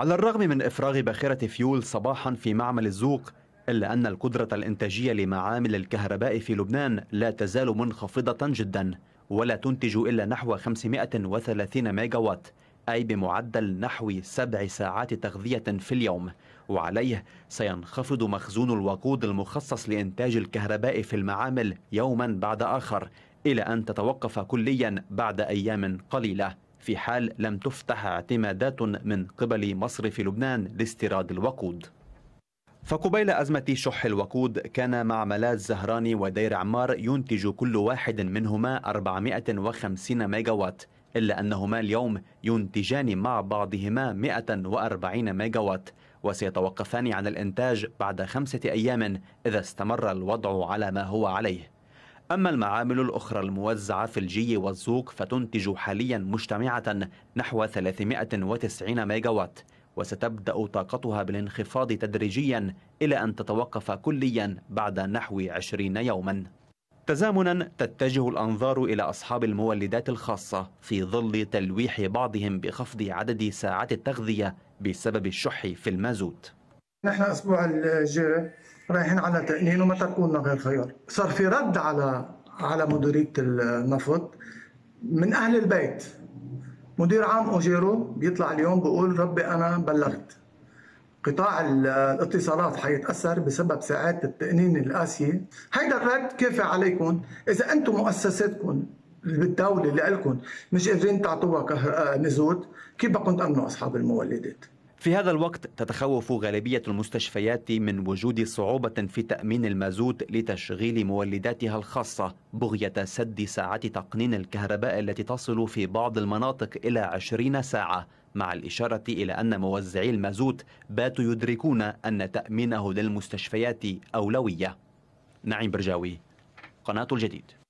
على الرغم من إفراغ باخرة فيول صباحا في معمل الزوق إلا أن القدرة الإنتاجية لمعامل الكهرباء في لبنان لا تزال منخفضة جدا ولا تنتج إلا نحو 530 وات أي بمعدل نحو سبع ساعات تغذية في اليوم وعليه سينخفض مخزون الوقود المخصص لإنتاج الكهرباء في المعامل يوما بعد آخر إلى أن تتوقف كليا بعد أيام قليلة في حال لم تفتح اعتمادات من قبل مصرف لبنان لاستيراد الوقود فقبيل أزمة شح الوقود كان معملات زهراني ودير عمار ينتج كل واحد منهما 450 ميجاوات إلا أنهما اليوم ينتجان مع بعضهما 140 ميجاوات وسيتوقفان عن الإنتاج بعد خمسة أيام إذا استمر الوضع على ما هو عليه أما المعامل الأخرى الموزعة في الجي والزوق فتنتج حاليا مجتمعة نحو 390 ميجاوات وستبدأ طاقتها بالانخفاض تدريجيا إلى أن تتوقف كليا بعد نحو 20 يوما تزامنا تتجه الأنظار إلى أصحاب المولدات الخاصة في ظل تلويح بعضهم بخفض عدد ساعات التغذية بسبب الشح في المازوت نحن أسبوع الجيرة رايحين على تأمين وما تركونا غير خيار صار في رد على على مديرية النفط من أهل البيت مدير عام أوجيرو بيطلع اليوم بيقول ربي أنا بلغت قطاع الاتصالات حيتاثر بسبب ساعات التأنين القاسيه، هيدا الرد كافي عليكم اذا انتم مؤسساتكم بالدوله اللي لكم مش قادرين تعطوها آه، نزود، كيف بدكم تامنوا اصحاب المولدات؟ في هذا الوقت تتخوف غالبية المستشفيات من وجود صعوبة في تأمين المازوت لتشغيل مولداتها الخاصة بغية سد ساعات تقنين الكهرباء التي تصل في بعض المناطق إلى 20 ساعة مع الإشارة إلى أن موزعي المازوت باتوا يدركون أن تأمينه للمستشفيات أولوية نعيم برجاوي قناة الجديد